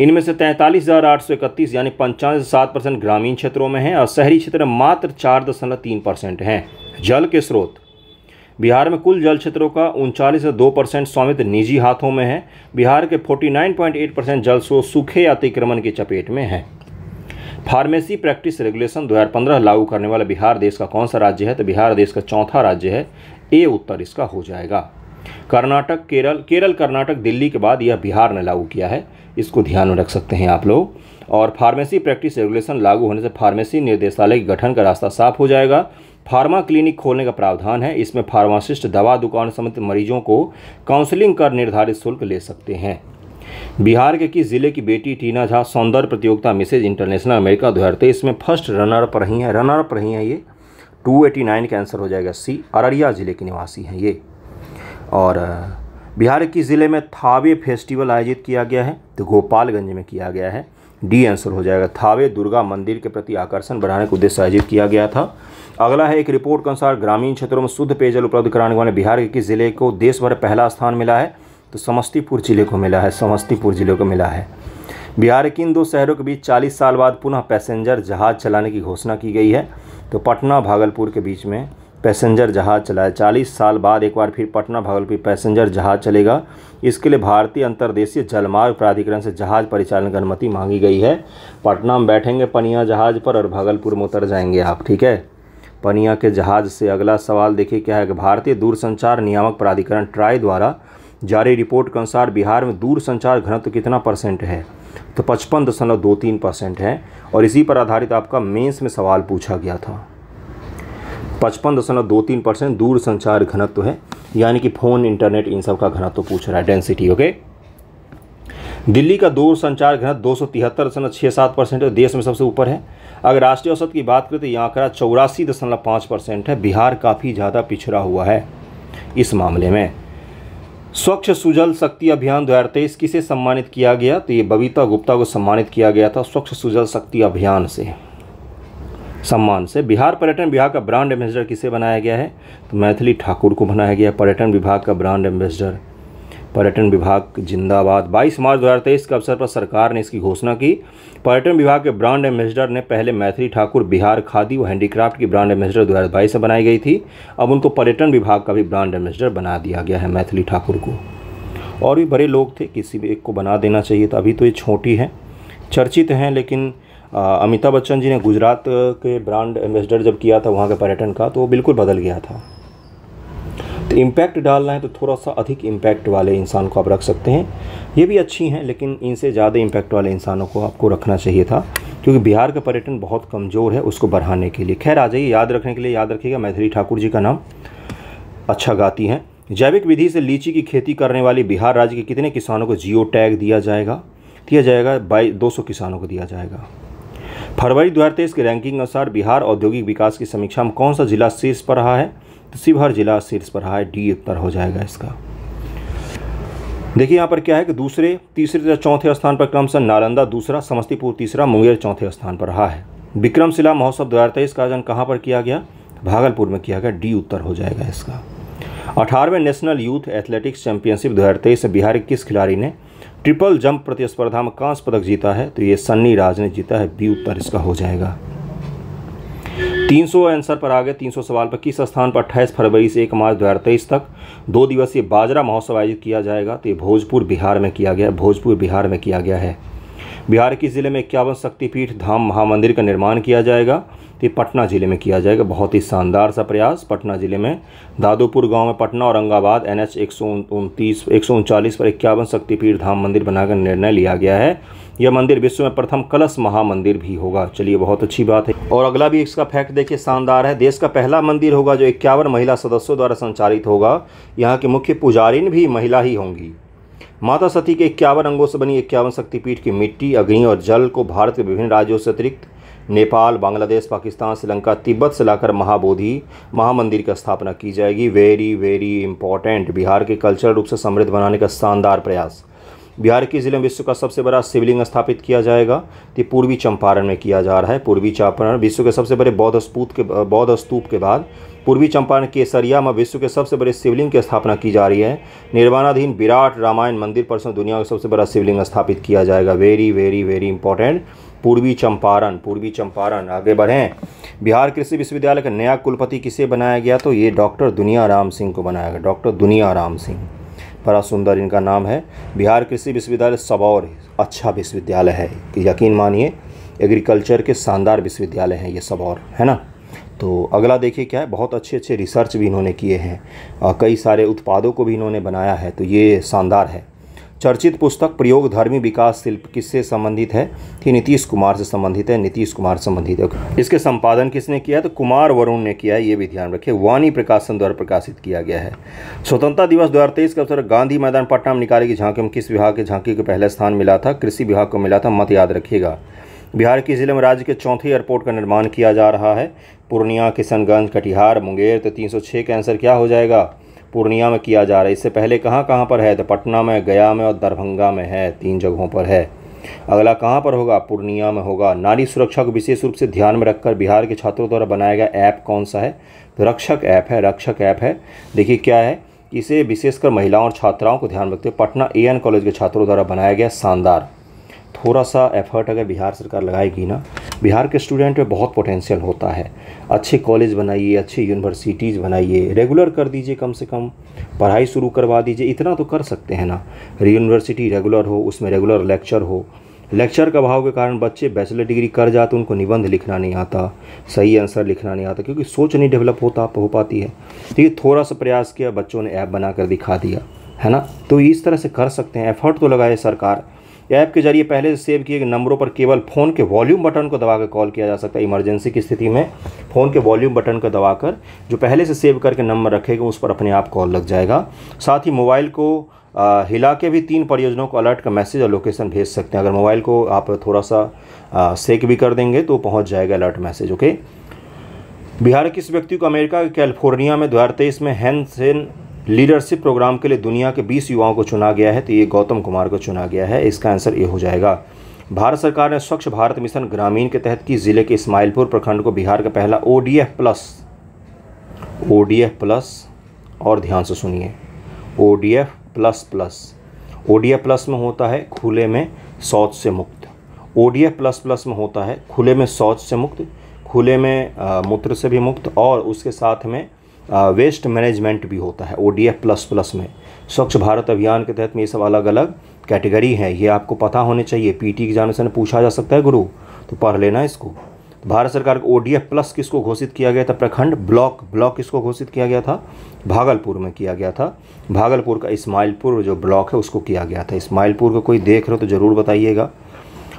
इनमें से तैंतालीस हज़ार आठ सौ इकतीस यानी पंचानवे से सात परसेंट ग्रामीण क्षेत्रों में हैं और शहरी क्षेत्र में मात्र चार दशमलव तीन परसेंट हैं जल के स्रोत बिहार में कुल जल क्षेत्रों का उनचालीस से दो परसेंट स्वामित्व निजी हाथों में है बिहार के forty nine point eight percent जल स्रोत सूखे अतिक्रमण की चपेट में हैं फार्मेसी प्रैक्टिस रेगुलेशन 2015 लागू करने वाला बिहार देश का कौन सा राज्य है तो बिहार देश का चौथा राज्य है ए उत्तर इसका हो जाएगा कर्नाटक केरल केरल कर्नाटक दिल्ली के बाद यह बिहार ने लागू किया है इसको ध्यान में रख सकते हैं आप लोग और फार्मेसी प्रैक्टिस रेगुलेशन लागू होने से फार्मेसी निर्देशालय के गठन का रास्ता साफ हो जाएगा फार्मा क्लिनिक खोलने का प्रावधान है इसमें फार्मासिस्ट दवा दुकान समेत मरीजों को काउंसलिंग कर निर्धारित शुल्क ले सकते हैं बिहार के किस जिले की बेटी टीना झा सौंदर्य प्रतियोगिता मिसेज इंटरनेशनल अमेरिका दो हज़ार तेईस में फर्स्ट रनरअप रही हैं रनरअप रही हैं ये टू एटी नाइन का आंसर हो जाएगा सी अररिया ज़िले के निवासी हैं ये और बिहार के ज़िले में थावे फेस्टिवल आयोजित किया गया है तो गोपालगंज में किया गया है डी आंसर हो जाएगा थावे दुर्गा मंदिर के प्रति आकर्षण बढ़ाने के उद्देश्य आयोजित किया गया था अगला है एक रिपोर्ट के अनुसार ग्रामीण क्षेत्रों में शुद्ध पेयजल उपलब्ध कराने वाले बिहार के किस जिले को देश भर पहला स्थान मिला है तो समस्तीपुर जिले को मिला है समस्तीपुर जिले को मिला है बिहार के इन दो शहरों के बीच चालीस साल बाद पुनः पैसेंजर जहाज़ चलाने की घोषणा की गई है तो पटना भागलपुर के बीच में पैसेंजर जहाज़ चलाए चालीस साल बाद एक बार फिर पटना भागलपुर पैसेंजर जहाज़ चलेगा इसके लिए भारतीय अंतर्देशीय जलमार्ग प्राधिकरण से जहाज़ परिचालन की अनुमति मांगी गई है पटना में बैठेंगे पनिया जहाज़ पर और भागलपुर में उतर जाएंगे आप ठीक है पनिया के जहाज़ से अगला सवाल देखिए क्या है कि भारतीय दूरसंचार नियामक प्राधिकरण ट्राई द्वारा जारी रिपोर्ट के अनुसार बिहार में दूर संचार घनत्व कितना परसेंट है तो पचपन दशमलव दो तीन परसेंट है और इसी पर आधारित आपका मेंस में सवाल पूछा गया था पचपन दशमलव दो तीन परसेंट दूर संचार घनत्व है यानी कि फ़ोन इंटरनेट इन सब का घनत्व पूछ रहा है डेंसिटी ओके दिल्ली का दूर संचार घनत्व दो सौ तिहत्तर दशमलव छः सात परसेंट है देश में सबसे ऊपर है अगर राष्ट्रीय औसत की बात करें तो यह आंकड़ा चौरासी दशमलव पाँच परसेंट है बिहार काफ़ी ज़्यादा पिछड़ा हुआ है इस मामले में स्वच्छ सुजल शक्ति अभियान दो हज़ार तेईस किसे सम्मानित किया गया तो ये बबीता गुप्ता को सम्मानित किया गया था स्वच्छ सुजल शक्ति अभियान से सम्मान से बिहार पर्यटन विभाग का ब्रांड एम्बेसडर किसे बनाया गया है तो मैथिली ठाकुर को बनाया गया पर्यटन विभाग का ब्रांड एम्बेसडर पर्यटन विभाग जिंदाबाद 22 मार्च 2023 के अवसर पर सरकार ने इसकी घोषणा की पर्यटन विभाग के ब्रांड एम्बेसडर ने पहले मैथिली ठाकुर बिहार खादी व हैंडीक्राफ्ट की ब्रांड एम्बेसडर 2022 से बनाई गई थी अब उनको पर्यटन विभाग का भी ब्रांड एम्बेसडर बना दिया गया है मैथिली ठाकुर को और भी बड़े लोग थे किसी भी एक को बना देना चाहिए तो अभी तो ये छोटी हैं चर्चित हैं लेकिन अमिताभ बच्चन जी ने गुजरात के ब्रांड एम्बेसडर जब किया था वहाँ के पर्यटन का तो वो बिल्कुल बदल गया था तो इम्पैक्ट डालना है तो थोड़ा सा अधिक इम्पैक्ट वाले इंसान को आप रख सकते हैं ये भी अच्छी हैं लेकिन इनसे ज़्यादा इम्पैक्ट वाले इंसानों को आपको रखना चाहिए था क्योंकि बिहार का पर्यटन बहुत कमज़ोर है उसको बढ़ाने के लिए खैर आ जाइए याद रखने के लिए याद रखिएगा मैथिली ठाकुर जी का नाम अच्छा गाती हैं जैविक विधि से लीची की खेती करने वाले बिहार राज्य के कितने किसानों को जियो टैग दिया जाएगा दिया जाएगा बाई सौ किसानों को दिया जाएगा फरवरी दो हज़ार तेईस की रैंकिंग अनुसार बिहार औद्योगिक विकास की समीक्षा में कौन सा जिला शीर्ष पर रहा है तो शिवहर जिला शीर्ष पर है डी उत्तर हो जाएगा इसका देखिए यहाँ पर क्या है कि दूसरे तीसरे तथा चौथे स्थान पर क्रमशः नालंदा दूसरा समस्तीपुर तीसरा मुंगेर चौथे स्थान पर रहा है विक्रमशिला महोत्सव दो हज़ार तेईस का आयोजन कहाँ पर किया गया भागलपुर में किया गया डी उत्तर हो जाएगा इसका अठारहवें नेशनल यूथ एथलेटिक्स चैंपियनशिप दो हज़ार तेईस बिहार के किस खिलाड़ी ने ट्रिपल जंप प्रतिस्पर्धा में कांस्य पदक जीता है तो ये सन्नी राज ने जीता है बी उत्तर इसका हो जाएगा 300 आंसर पर आ गए 300 सवाल पर किस स्थान पर 28 फरवरी से 1 मार्च दो तक दो दिवसीय बाजरा महोत्सव आयोजित किया जाएगा तो ये भोजपुर बिहार में किया गया भोजपुर बिहार में किया गया है बिहार के ज़िले में इक्यावन शक्तिपीठ धाम महामंदिर का निर्माण किया जाएगा तो पटना ज़िले में किया जाएगा बहुत ही शानदार सा प्रयास पटना ज़िले में दादोपुर गांव में पटना औरंगाबाद एन एच एक सौ उनतीस एक सौ उनचालीस पर इक्यावन शक्तिपीठ धाम मंदिर बनाकर निर्णय लिया गया है यह मंदिर विश्व में प्रथम कलश महामंदिर भी होगा चलिए बहुत अच्छी बात है और अगला भी इसका फैक्ट देखिए शानदार है देश का पहला मंदिर होगा जो इक्यावन महिला सदस्यों द्वारा संचालित होगा यहाँ के मुख्य पुजारिन भी महिला ही होंगी माता सती के इक्यावन अंगों से बनी इक्यावन शक्तिपीठ की मिट्टी अग्नि और जल को भारत के विभिन्न राज्यों से अतिरिक्त नेपाल बांग्लादेश पाकिस्तान श्रीलंका तिब्बत से लाकर महाबोधि महामंदिर की स्थापना की जाएगी वेरी वेरी इंपॉर्टेंट बिहार के कल्चरल रूप से समृद्ध बनाने का शानदार प्रयास बिहार के ज़िले में विश्व का सबसे बड़ा शिवलिंग स्थापित किया जाएगा तो पूर्वी चंपारण में किया जा रहा है पूर्वी चंपारण विश्व के सबसे बड़े बौद्ध स्तूप के बौद्ध स्तूप के बाद पूर्वी चंपारण केसरिया में विश्व के सबसे बड़े शिवलिंग की स्थापना की जा रही है निर्माणाधीन विराट रामायण मंदिर पर दुनिया का सबसे बड़ा शिवलिंग स्थापित किया जाएगा वेरी वेरी वेरी इंपॉर्टेंट पूर्वी चंपारण पूर्वी चंपारण आगे बढ़ें बिहार कृषि विश्वविद्यालय का नया कुलपति किसे बनाया गया तो ये डॉक्टर दुनिया राम सिंह को बनाया गया डॉक्टर दुनिया राम सिंह बड़ा सुंदर इनका नाम है बिहार कृषि विश्वविद्यालय सबौर अच्छा विश्वविद्यालय है यकीन मानिए एग्रीकल्चर के शानदार विश्वविद्यालय हैं ये सबौर है ना तो अगला देखिए क्या है बहुत अच्छे अच्छे रिसर्च भी इन्होंने किए हैं कई सारे उत्पादों को भी इन्होंने बनाया है तो ये शानदार है चर्चित पुस्तक प्रयोग धर्मी विकास शिल्प किससे संबंधित है कि नीतीश कुमार से संबंधित है नीतीश कुमार संबंधित है इसके संपादन किसने किया तो कुमार वरुण ने किया ये भी ध्यान रखें वाणी प्रकाशन द्वारा प्रकाशित किया गया है स्वतंत्रता दिवस दो के अवसर गांधी मैदान पटना में निकाली गई झांकी में किस विभाग के झांकी को पहला स्थान मिला था कृषि विभाग को मिला था मत याद रखिएगा बिहार के जिले में राज्य के चौथे एयरपोर्ट का निर्माण किया जा रहा है पूर्णिया किशनगंज कटिहार मुंगेर तो तीन के आंसर क्या हो जाएगा पूर्णिया में किया जा रहा है इससे पहले कहाँ कहाँ पर है तो पटना में गया में और दरभंगा में है तीन जगहों पर है अगला कहाँ पर होगा पूर्णिया में होगा नारी सुरक्षा को विशेष रूप से ध्यान में रखकर बिहार के छात्रों द्वारा बनाया गया ऐप कौन सा है तो रक्षक ऐप है रक्षक ऐप है देखिए क्या है इसे विशेषकर महिलाओं और छात्राओं को ध्यान रखते पटना ए कॉलेज के छात्रों द्वारा बनाया गया शानदार थोड़ा सा एफर्ट अगर बिहार सरकार लगाएगी ना बिहार के स्टूडेंट में बहुत पोटेंशियल होता है अच्छे कॉलेज बनाइए अच्छे यूनिवर्सिटीज़ बनाइए रेगुलर कर दीजिए कम से कम पढ़ाई शुरू करवा दीजिए इतना तो कर सकते हैं ना यूनिवर्सिटी रेगुलर हो उसमें रेगुलर लेक्चर हो लेक्चर का अभाव के कारण बच्चे बैचलर डिग्री कर जाते उनको निबंध लिखना नहीं आता सही आंसर लिखना नहीं आता क्योंकि सोच नहीं डेवलप होता हो पाती है तो ये थोड़ा सा प्रयास किया बच्चों ने ऐप बनाकर दिखा दिया है ना तो इस तरह से कर सकते हैं एफर्ट तो लगाए सरकार ऐप के जरिए पहले से सेव किए गए नंबरों पर केवल फ़ोन के वॉल्यूम बटन को दबाकर कॉल किया जा सकता है इमरजेंसी की स्थिति में फ़ोन के वॉल्यूम बटन को दबाकर जो पहले से सेव करके नंबर रखेगा उस पर अपने आप कॉल लग जाएगा साथ ही मोबाइल को हिला के भी तीन परियोजनाओं को अलर्ट का मैसेज और लोकेशन भेज सकते हैं अगर मोबाइल को आप थोड़ा सा सेक भी कर देंगे तो पहुँच जाएगा अलर्ट मैसेज ओके बिहार के इस व्यक्ति को अमेरिका के कैलिफोर्निया में दो में हैंसेन लीडरशिप प्रोग्राम के लिए दुनिया के 20 युवाओं को चुना गया है तो ये गौतम कुमार को चुना गया है इसका आंसर ये हो जाएगा भारत सरकार ने स्वच्छ भारत मिशन ग्रामीण के तहत की जिले के इस्माइलपुर प्रखंड को बिहार का पहला ओ प्लस ओ प्लस और ध्यान से सुनिए O plus plus O plus में होता है खुले में शौच से मुक्त ओ प्लस प्लस में होता है खुले में शौच से मुक्त खुले में मूत्र से भी मुक्त और उसके साथ में वेस्ट मैनेजमेंट भी होता है ओ प्लस प्लस में स्वच्छ भारत अभियान के तहत में ये सब अलग अलग कैटेगरी हैं ये आपको पता होने चाहिए पीटी एग्जाम से पूछा जा सकता है गुरु तो पढ़ लेना इसको तो भारत सरकार को ओ प्लस किसको घोषित किया गया था प्रखंड ब्लॉक ब्लॉक किसको घोषित किया गया था भागलपुर में किया गया था भागलपुर का इस्माइलपुर जो ब्लॉक है उसको किया गया था इस्माइलपुर को कोई देख रहे हो तो ज़रूर बताइएगा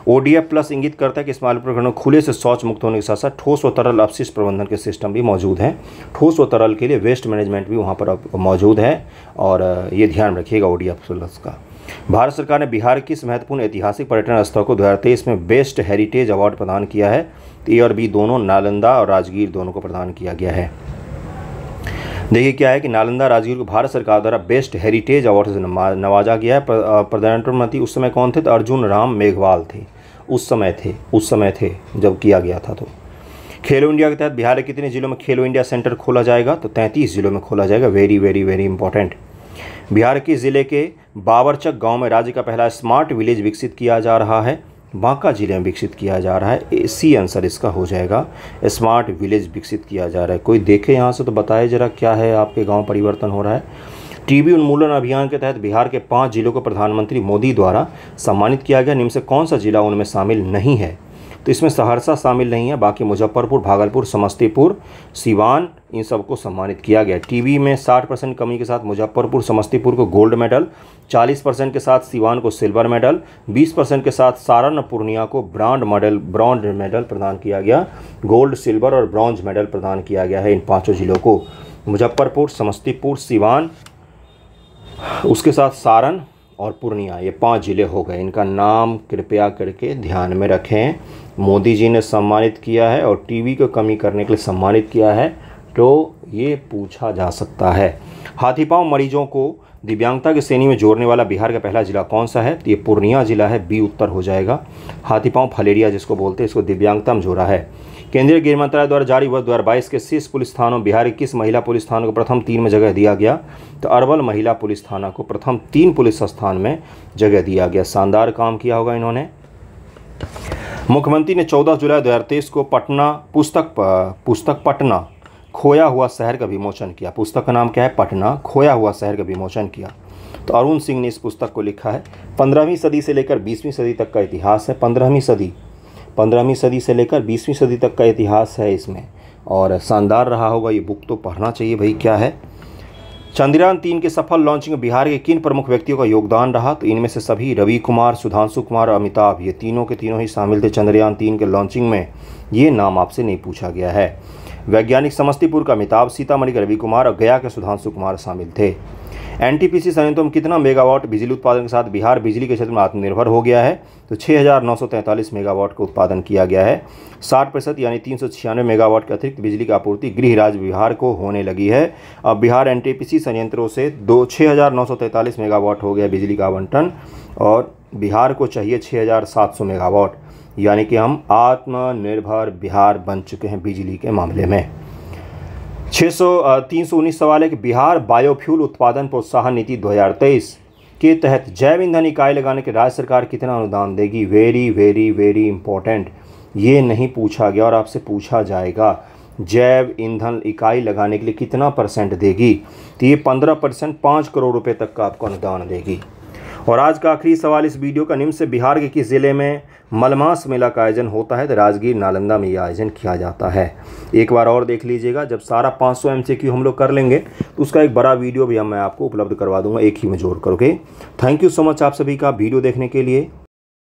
ओडीएफ प्लस इंगित करता है कि इस्माइल प्रकरण खुले से शौच मुक्त होने के साथ साथ ठोस व तरल अपशिष्ट प्रबंधन के सिस्टम भी मौजूद हैं ठोस व तरल के लिए वेस्ट मैनेजमेंट भी वहाँ पर मौजूद है और ये ध्यान रखिएगा ओडीएफ प्लस का भारत सरकार ने बिहार की इस महत्वपूर्ण ऐतिहासिक पर्यटन स्थल को दो में बेस्ट हेरिटेज अवार्ड प्रदान किया है ए और बी दोनों नालंदा और राजगीर दोनों को प्रदान किया गया है देखिए क्या है कि नालंदा राजगीर को भारत सरकार द्वारा बेस्ट हेरिटेज अवार्ड से नवाजा गया है प्रधानमंत्री उस समय कौन थे तो अर्जुन राम मेघवाल थे उस समय थे उस समय थे जब किया गया था तो खेलो इंडिया के तहत बिहार के कितने जिलों में खेलो इंडिया सेंटर खोला जाएगा तो तैंतीस जिलों में खोला जाएगा very very very important Bihar के ज़िले के बावरचक गांव में राज्य का पहला स्मार्ट विलेज विकसित किया जा रहा है बांका जिले में विकसित किया जा रहा है सी आंसर इसका हो जाएगा स्मार्ट विलेज विकसित किया जा रहा है कोई देखे यहाँ से तो बताए ज़रा क्या है आपके गांव परिवर्तन हो रहा है टीबी उन्मूलन अभियान के तहत बिहार के पाँच जिलों को प्रधानमंत्री मोदी द्वारा सम्मानित किया गया निम्न से कौन सा जिला उनमें शामिल नहीं है तो इसमें सहरसा शामिल नहीं है बाकी मुजफ्फरपुर भागलपुर समस्तीपुर सिवान इन सबको सम्मानित किया गया टीबी में 60 परसेंट कमी के साथ मुजफ्फरपुर समस्तीपुर को गोल्ड मेडल 40 परसेंट के साथ सिवान को सिल्वर मेडल 20 परसेंट के साथ सारण पूर्णिया को ब्रांड मेडल ब्रॉन्ड मेडल प्रदान किया गया गोल्ड सिल्वर और ब्रॉन्ज मेडल प्रदान किया गया है इन पाँचों जिलों को मुजफ्फरपुर समस्तीपुर सिवान उसके साथ सारण और पूर्णिया ये पांच ज़िले हो गए इनका नाम कृपया करके ध्यान में रखें मोदी जी ने सम्मानित किया है और टीवी को कमी करने के लिए सम्मानित किया है तो ये पूछा जा सकता है हाथी पाँव मरीजों को दिव्यांगता की श्रेणी में जोड़ने वाला बिहार का पहला ज़िला कौन सा है तो ये पूर्णिया ज़िला है बी उत्तर हो जाएगा हाथीपाँव फलेरिया जिसको बोलते हैं इसको दिव्यांगता में जोड़ा है केंद्रीय गृह मंत्रालय द्वारा जारी वर्ष दो बाईस के शीर्ष पुलिस थानों बिहार की किस महिला पुलिस थानों को प्रथम तीन में जगह दिया गया तो अरवल महिला पुलिस थाना को प्रथम तीन पुलिस स्थान में जगह दिया गया शानदार काम किया होगा इन्होंने मुख्यमंत्री ने 14 जुलाई 2023 को पटना पुस्तक पुस्तक पटना खोया हुआ शहर का विमोचन किया पुस्तक का नाम क्या है पटना खोया हुआ शहर का विमोचन किया तो अरुण सिंह ने इस पुस्तक को लिखा है पंद्रहवीं सदी से लेकर बीसवीं सदी तक का इतिहास है पंद्रहवीं सदी पंद्रहवीं सदी से लेकर बीसवीं सदी तक का इतिहास है इसमें और शानदार रहा होगा ये बुक तो पढ़ना चाहिए भाई क्या है चंद्रयान तीन के सफल लॉन्चिंग में बिहार के किन प्रमुख व्यक्तियों का योगदान रहा तो इनमें से सभी रवि कुमार सुधांशु कुमार और अमिताभ ये तीनों के तीनों ही शामिल थे चंद्रयान तीन के लॉन्चिंग में ये नाम आपसे नहीं पूछा गया है वैज्ञानिक समस्तीपुर का अमिताभ सीतामढ़ी के रवि कुमार और गया के सुधांशु कुमार शामिल थे एनटीपीसी संयंत्र में कितना मेगावाट बिजली उत्पादन के साथ बिहार बिजली के क्षेत्र में आत्मनिर्भर हो गया है तो 6,943 मेगावाट का उत्पादन किया गया है 60 प्रतिशत यानी तीन मेगावाट के अतिरिक्त बिजली की आपूर्ति गृह राज्य बिहार को होने लगी है अब बिहार सी संयंत्रों से दो छः मेगावाट हो गया बिजली का आवंटन और बिहार को चाहिए सौ मेगावाट यानी कि हम आत्मनिर्भर बिहार बन चुके हैं बिजली के मामले में छः सौ तीन सौ उन्नीस सवाल है कि बिहार बायोफ्यूल उत्पादन प्रोत्साहन नीति 2023 के तहत जैव ईंधन इकाई लगाने के राज्य सरकार कितना अनुदान देगी वेरी वेरी वेरी इंपॉर्टेंट ये नहीं पूछा गया और आपसे पूछा जाएगा जैव ईंधन इकाई लगाने के लिए कितना परसेंट देगी तो ये पंद्रह परसेंट पाँच करोड़ रुपए तक का आपको अनुदान देगी और आज का आखिरी सवाल इस वीडियो का निम्न से बिहार के किस ज़िले में मलमास मेला का आयोजन होता है तो राजगीर नालंदा में यह आयोजन किया जाता है एक बार और देख लीजिएगा जब सारा 500 सौ क्यू हम लोग कर लेंगे तो उसका एक बड़ा वीडियो भी हम मैं आपको उपलब्ध करवा दूंगा एक ही में जोड़ करके थैंक यू सो मच आप सभी का वीडियो देखने के लिए